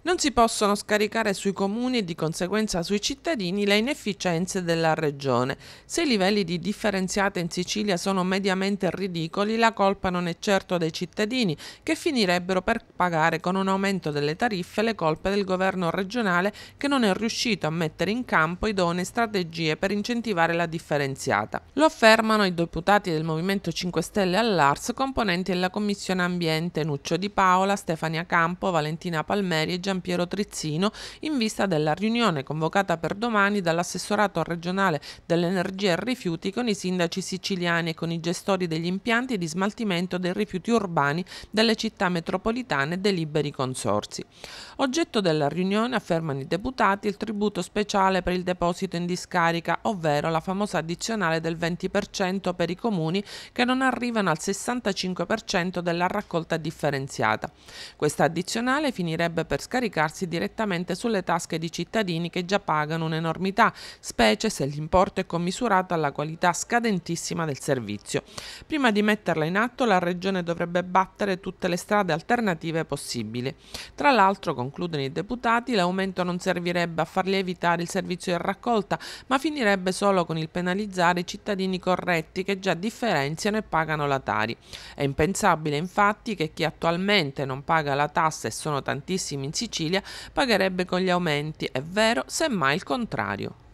Non si possono scaricare sui comuni e di conseguenza sui cittadini le inefficienze della regione. Se i livelli di differenziata in Sicilia sono mediamente ridicoli, la colpa non è certo dei cittadini, che finirebbero per pagare con un aumento delle tariffe le colpe del governo regionale che non è riuscito a mettere in campo idonee strategie per incentivare la differenziata. Lo affermano i deputati del Movimento 5 Stelle all'Ars, componenti della Commissione Ambiente Nuccio Di Paola, Stefania Campo, Valentina Palmeri e Giampiero Trizzino in vista della riunione convocata per domani dall'assessorato regionale dell'energia e rifiuti con i sindaci siciliani e con i gestori degli impianti di smaltimento dei rifiuti urbani delle città metropolitane e dei liberi consorsi. Oggetto della riunione, affermano i deputati, il tributo speciale per il deposito in discarica, ovvero la famosa addizionale del 20% per i comuni che non arrivano al 65% della raccolta differenziata. Questa addizionale finirebbe per scattare scaricarsi direttamente sulle tasche di cittadini che già pagano un'enormità, specie se l'importo è commisurato alla qualità scadentissima del servizio. Prima di metterla in atto la Regione dovrebbe battere tutte le strade alternative possibili. Tra l'altro, concludono i deputati, l'aumento non servirebbe a far lievitare il servizio di raccolta, ma finirebbe solo con il penalizzare i cittadini corretti che già differenziano e pagano la Tari. È impensabile infatti che chi attualmente non paga la tassa e sono tantissimi in Sicilia Sicilia pagherebbe con gli aumenti, è vero, semmai il contrario.